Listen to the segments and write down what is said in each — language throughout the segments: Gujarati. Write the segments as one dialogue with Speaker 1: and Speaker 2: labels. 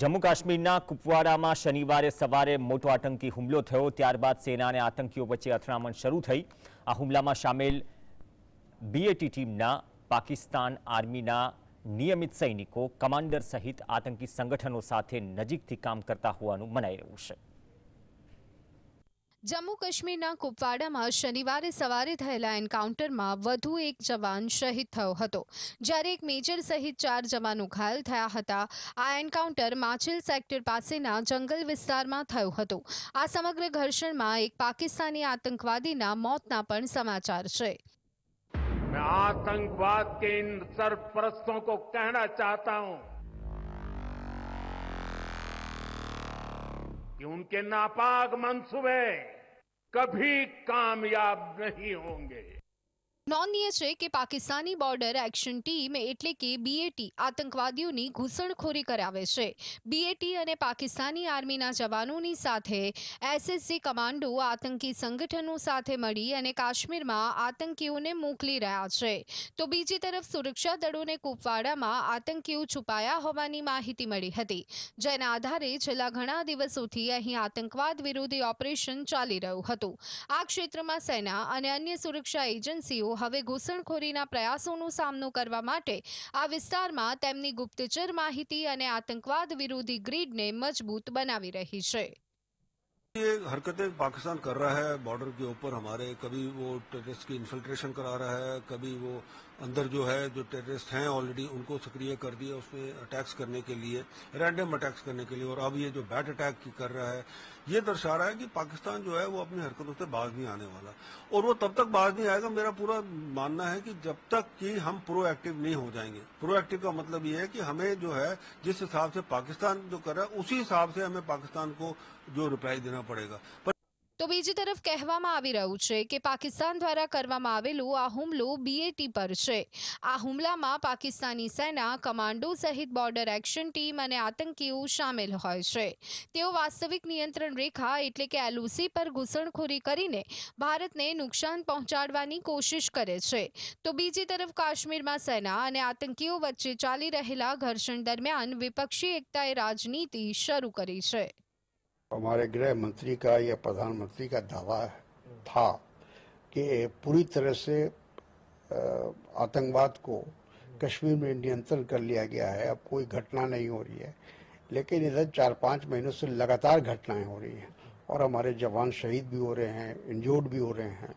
Speaker 1: જમ્મુ કાશ્મીરના કુપવાડામાં શનિવારે સવારે મોટો આતંકી હુમલો થયો ત્યારબાદ સેના અને આતંકીઓ વચ્ચે અથડામણ શરૂ થઈ આ હુમલામાં સામેલ બીએટી ટીમના પાકિસ્તાન આર્મીના નિયમિત સૈનિકો કમાન્ડર સહિત આતંકી સંગઠનો સાથે નજીકથી કામ કરતા હોવાનું મનાઈ રહ્યું છે
Speaker 2: જમ્મુ કાશ્મીરના કુપવાડામાં શનિવારે સવારે થયેલા એન્કાઉન્ટરમાં વધુ એક જવાન શહીદ થયો હતો જ્યારે એક મેજર સહિત ચાર જવાનો ઘાયલ થયા હતા આ એન્કાઉન્ટર માછિલ સેક્ટર પાસેના જંગલ વિસ્તારમાં થયું હતું આ સમગ્ર ઘર્ષણમાં એક પાકિસ્તાની આતંકવાદીના મોતના પણ સમાચાર છે
Speaker 1: मैं आतंकवाद के इन सरपरस्तों को कहना चाहता हूं कि उनके नापाक कभी कामयाब नहीं होंगे
Speaker 2: નોંધનીય છે કે પાકિસ્તાની બોર્ડર એક્શન ટીમ એટલે કે બીએટી આતંકવાદીઓની ઘૂસણખોરી કરાવે છે બીએટી અને પાકિસ્તાની આર્મીના જવાનોની સાથે એસએસસી કમાન્ડો આતંકી સંગઠનો સાથે મળી અને કાશ્મીરમાં આતંકીઓને મોકલી રહ્યા છે તો બીજી તરફ સુરક્ષા દળોને કુપવાડામાં આતંકીઓ છુપાયા હોવાની માહિતી મળી હતી જેના આધારે છેલ્લા ઘણા દિવસોથી અહીં આતંકવાદ વિરોધી ઓપરેશન ચાલી રહ્યું હતું આ ક્ષેત્રમાં સેના અને અન્ય સુરક્ષા એજન્સીઓ તો હવે ઘૂસણખોરીના પ્રયાસોનો સામનો કરવા માટે આ વિસ્તારમાં તેમની ગુપ્તચર માહિતી અને આતંકવાદ વિરોધી ગ્રીડને મજબૂત બનાવી રહી છે
Speaker 3: ये हरकतें पाकिस्तान कर रहा है बॉर्डर के ऊपर हमारे कभी वो टेररिस्ट की इन्फिल्ट्रेशन करा रहा है कभी वो अंदर जो है जो टेररिस्ट हैं ऑलरेडी उनको सक्रिय कर दिया उसमें अटैक्स करने के लिए रैंडम अटैक्स करने के लिए और अब ये जो बैट अटैक की कर रहा है ये दर्शा रहा है कि पाकिस्तान जो है वो अपनी हरकतों से बाज नहीं आने वाला और वो तब तक बाज नहीं आएगा मेरा पूरा मानना है कि जब तक कि हम प्रोएक्टिव नहीं हो जाएंगे प्रोएक्टिव का मतलब ये है कि हमें जो है जिस हिसाब से पाकिस्तान जो कर रहा है उसी हिसाब से हमें पाकिस्तान को जो रिप्लाई देना पड़ेगा पर
Speaker 2: તો બીજી તરફ કહેવામાં આવી રહ્યું છે કે પાકિસ્તાન દ્વારા કરવામાં આવેલું આ હુમલો બીએટી પર છે આ હુમલામાં પાકિસ્તાની સેના કમાન્ડો સહિત બોર્ડર એક્શન ટીમ અને આતંકીઓ સામેલ હોય છે તેઓ વાસ્તવિક નિયંત્રણ રેખા એટલે કે એલઓસી પર ઘૂસણખોરી કરીને ભારતને નુકસાન પહોંચાડવાની કોશિશ કરે છે તો બીજી તરફ કાશ્મીરમાં સેના અને આતંકીઓ વચ્ચે ચાલી રહેલા ઘર્ષણ દરમિયાન વિપક્ષી એકતાએ રાજનીતિ શરૂ કરી છે
Speaker 1: हमारे गृह मंत्री का या प्रधानमंत्री का दावा था कि पूरी तरह से आतंकवाद को कश्मीर में नियंत्रण कर लिया गया है अब कोई घटना नहीं हो रही है लेकिन इधर चार पाँच महीनों से लगातार घटनाएं हो रही हैं और हमारे जवान शहीद भी हो रहे हैं इंजोर्ड भी हो रहे हैं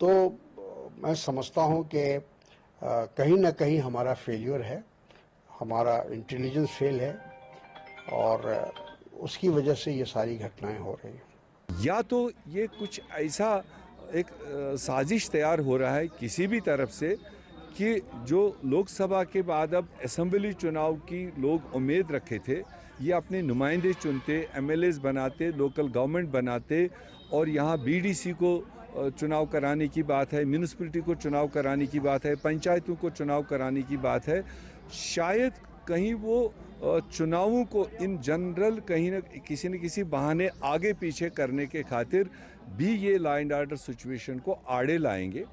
Speaker 1: तो मैं समझता हूँ कि कहीं ना कहीं हमारा फेलियर है हमारा इंटेलिजेंस फेल है और उसकी वजह से ये सारी घटनाएं हो रही हैं या तो
Speaker 4: ये कुछ ऐसा एक साजिश तैयार हो रहा है किसी भी तरफ से कि जो लोकसभा के बाद अब असम्बली चुनाव की लोग उम्मीद रखे थे ये अपने नुमाइंदे चुनते एम बनाते लोकल गवर्नमेंट बनाते और यहाँ बी को चुनाव कराने की बात है म्यूनसिपलिटी को चुनाव कराने की बात है पंचायतों को चुनाव कराने की बात है शायद कहीं वो चुनावों को इन जनरल कहीं ना किसी न किसी बहाने आगे पीछे करने के खातिर भी ये लाइन आर्डर सिचुएशन को आड़े लाएंगे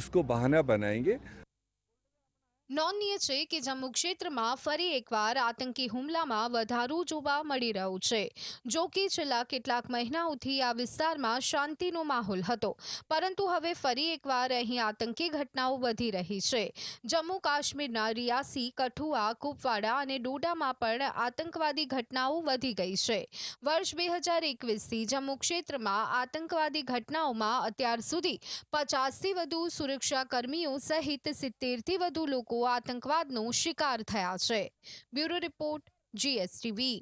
Speaker 4: उसको बहाना बनाएंगे
Speaker 2: નોંધનીય છે કે જમ્મુ ક્ષેત્રમાં ફરી એકવાર આતંકી હુમલામાં વધારો જોવા મળી રહ્યો છે જો કે છેલ્લા કેટલાક મહિનાઓથી આ વિસ્તારમાં શાંતિનો માહોલ હતો પરંતુ હવે ફરી એકવાર અહીં આતંકી ઘટનાઓ વધી રહી છે જમ્મુ કાશ્મીરના રિયાસી કઠુઆ કુપવાડા અને ડોડામાં પણ આતંકવાદી ઘટનાઓ વધી ગઈ છે વર્ષ બે હજાર એકવીસથી જમ્મુ ક્ષેત્રમાં આતંકવાદી ઘટનાઓમાં અત્યાર સુધી પચાસથી વધુ સુરક્ષા કર્મીઓ સહિત સિત્તેરથી વધુ લોકો આતંકવાદનો શિકાર થયા છે બ્યુરો રિપોર્ટ જીએસટીવી